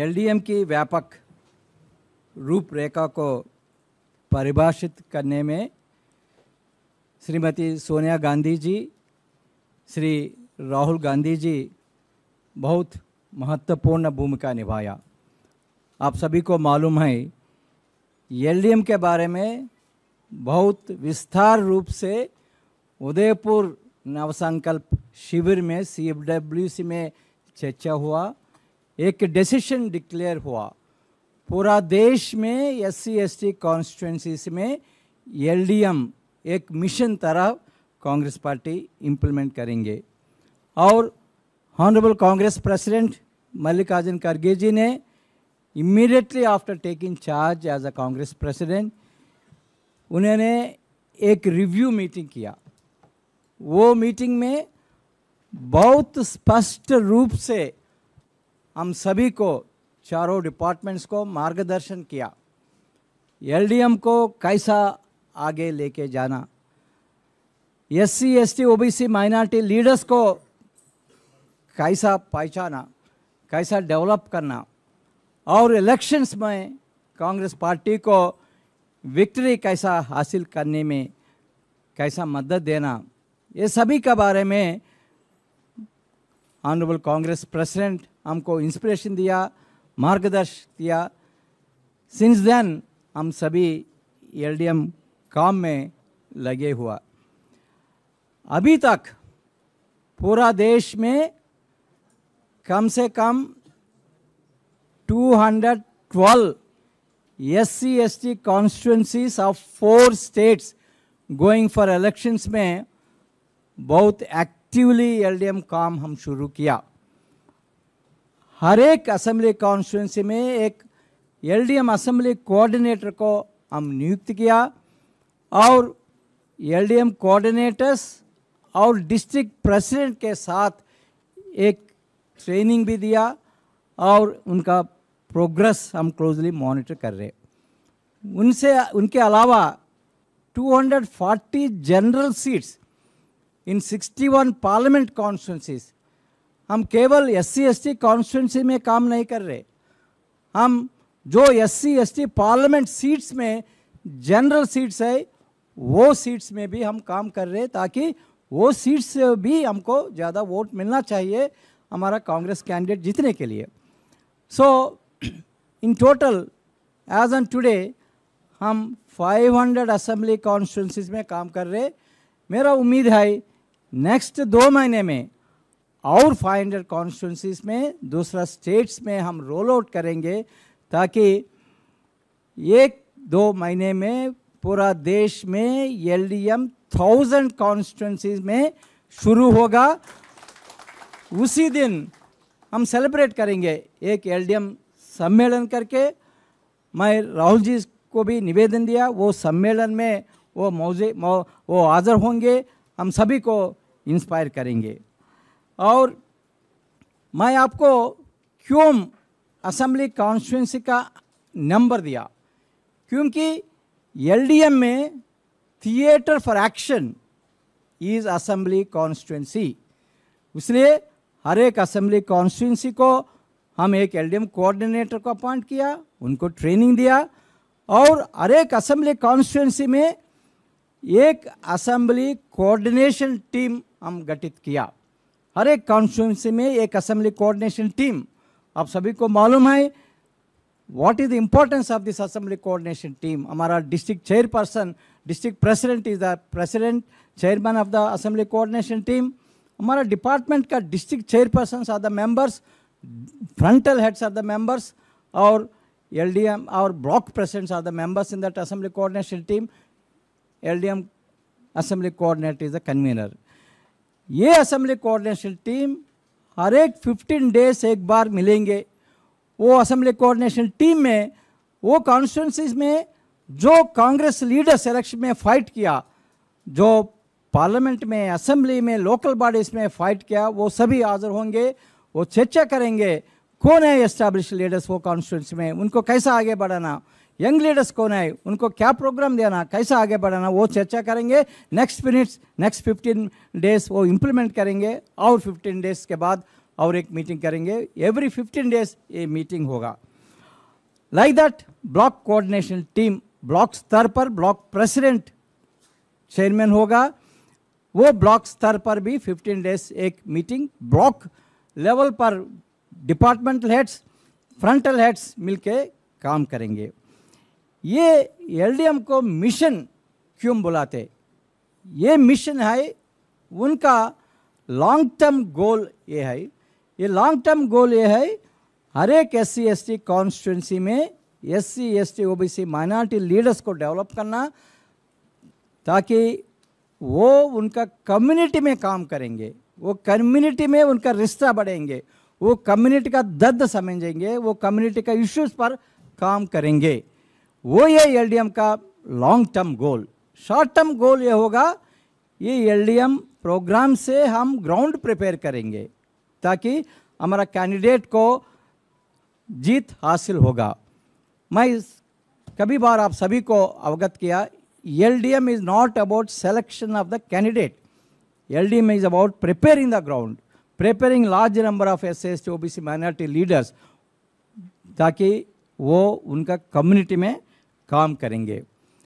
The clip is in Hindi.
एलडीएम की व्यापक रूपरेखा को परिभाषित करने में श्रीमती सोनिया गांधी जी श्री राहुल गांधी जी बहुत महत्वपूर्ण भूमिका निभाया आप सभी को मालूम है एलडीएम के बारे में बहुत विस्तार रूप से उदयपुर नवसंकल्प शिविर में सी में चर्चा हुआ एक डिसीशन डिक्लेयर हुआ पूरा देश में S C S T constituencies में एलडीएम एक मिशन तरह कांग्रेस पार्टी इम्प्लीमेंट करेंगे और हॉनरेबल कांग्रेस प्रेसिडेंट मल्लिकार्जुन खड़गे जी ने immediately after taking charge as a Congress president उन्होंने एक रिव्यू मीटिंग किया वो मीटिंग में बहुत स्पष्ट रूप से हम सभी को चारों डिपार्टमेंट्स को मार्गदर्शन किया एलडीएम को कैसा आगे लेके जाना SC ST OBC minority leaders को कैसा पहचाना कैसा डेवलप करना और इलेक्शंस में कांग्रेस पार्टी को विक्ट्री कैसा हासिल करने में कैसा मदद देना ये सभी के बारे में ऑनरेबल कांग्रेस प्रेसिडेंट हमको इंस्पिरेशन दिया मार्गदर्श दिया सिंस देन हम सभी एलडीएम काम में लगे हुआ अभी तक पूरा देश में कम से कम 212 SC ST constituencies of four states going for elections में बहुत एक्ट एक्टिवली एल काम हम शुरू किया हर एक असेंबली कॉन्स्टिट्यूंसी में एक एलडीएम असेंबली कोऑर्डिनेटर को हम नियुक्त किया और एलडीएम कोऑर्डिनेटर्स और डिस्ट्रिक्ट प्रेसिडेंट के साथ एक ट्रेनिंग भी दिया और उनका प्रोग्रेस हम क्लोजली मॉनिटर कर रहे उनसे उनके अलावा 240 general seats in 61 parliament constituencies हम केवल S C S T constituency में काम नहीं कर रहे हम जो S C S T parliament seats में जनरल सीट्स है वो सीट्स में भी हम काम कर रहे ताकि वो सीट्स भी हमको ज़्यादा वोट मिलना चाहिए हमारा कांग्रेस कैंडिडेट जीतने के लिए so in total as on today हम 500 असेंबली कॉन्स्टिट्यूंसीज में काम कर रहे मेरा उम्मीद है नेक्स्ट दो महीने में और 500 हंड्रेड में दूसरा स्टेट्स में हम रोल आउट करेंगे ताकि एक दो महीने में पूरा देश में L D M thousand constituencies में शुरू होगा उसी दिन हम सेलिब्रेट करेंगे एक एल डी एम सम्मेलन करके मैं राहुल जी को भी निवेदन दिया वो सम्मेलन में वो मौजे मौ, वो हाजिर होंगे हम सभी को इंस्पायर करेंगे और मैं आपको क्यों असेंबली कॉन्स्टिट्यूंसी का नंबर दिया क्योंकि एलडीएम में theatre for action is assembly constituency इसलिए हर एक असेंबली कॉन्स्टिट्यूंसी को हम एक एलडीएम कोऑर्डिनेटर को अपॉइंट किया उनको ट्रेनिंग दिया और हर एक असेंबली कॉन्स्टिट्यूंसी में एक असेंबली कोऑर्डिनेशन टीम हम गठित किया हर एक कॉन्स्टिट्यूंसी में एक असेंबली कोऑर्डिनेशन टीम आप सभी को मालूम है what is the importance of this assembly coordination team हमारा district chairperson district president is the president chairman of the assembly coordination team हमारा डिपार्टमेंट का district chairperson are the members frontal heads are the members और एल डी एम और block presidents are the members in that assembly coordination team LDM assembly coordinator is a convener. ये असेंबली कोऑर्डिनेशन टीम हर एक 15 डेज एक बार मिलेंगे वो असेंबली कोऑर्डिनेशन टीम में वो कॉन्स्टिट्यूंसीज में जो कांग्रेस लीडर सेलेक्शन में फाइट किया जो पार्लियामेंट में असेंबली में लोकल बॉडीज में फाइट किया वो सभी हाजिर होंगे वो चर्चा करेंगे कौन है एस्टैब्लिश लीडर्स वो कॉन्स्टिट्यूंसी में उनको कैसा आगे बढ़ाना यंग लीडर्स कौन है उनको क्या प्रोग्राम देना कैसा आगे बढ़ाना वो चर्चा करेंगे next minutes next fifteen days वो इम्प्लीमेंट करेंगे और फिफ्टीन डेज के बाद और एक मीटिंग करेंगे एवरी फिफ्टीन डेज ये मीटिंग होगा like that block coordination team block स्तर पर ब्लॉक प्रेसिडेंट चेयरमैन होगा वो ब्लॉक स्तर पर भी 15 डेज एक मीटिंग ब्लॉक लेवल पर डिपार्टमेंटल हेड्स फ्रंटल हेड्स मिलके काम करेंगे ये एलडीएम को मिशन क्यों बुलाते ये मिशन है उनका लॉन्ग टर्म गोल ये है ये लॉन्ग टर्म गोल ये है हर एक S C S T constituency में S C S T O B C minority leaders को डेवलप करना ताकि वो उनका कम्युनिटी में काम करेंगे वो कम्युनिटी में उनका रिश्ता बढ़ेंगे वो कम्युनिटी का दर्द समझेंगे वो कम्युनिटी का इश्यूज़ पर काम करेंगे वो ये एल का long term goal short term goal ये होगा ये एल प्रोग्राम से हम ग्राउंड प्रिपेयर करेंगे ताकि हमारा कैंडिडेट को जीत हासिल होगा मैं कभी बार आप सभी को अवगत किया L D M is not about selection of the candidate L D M is about preparing the ground preparing large number of S S T O B C minority leaders ताकि वो उनका कम्युनिटी में काम करेंगे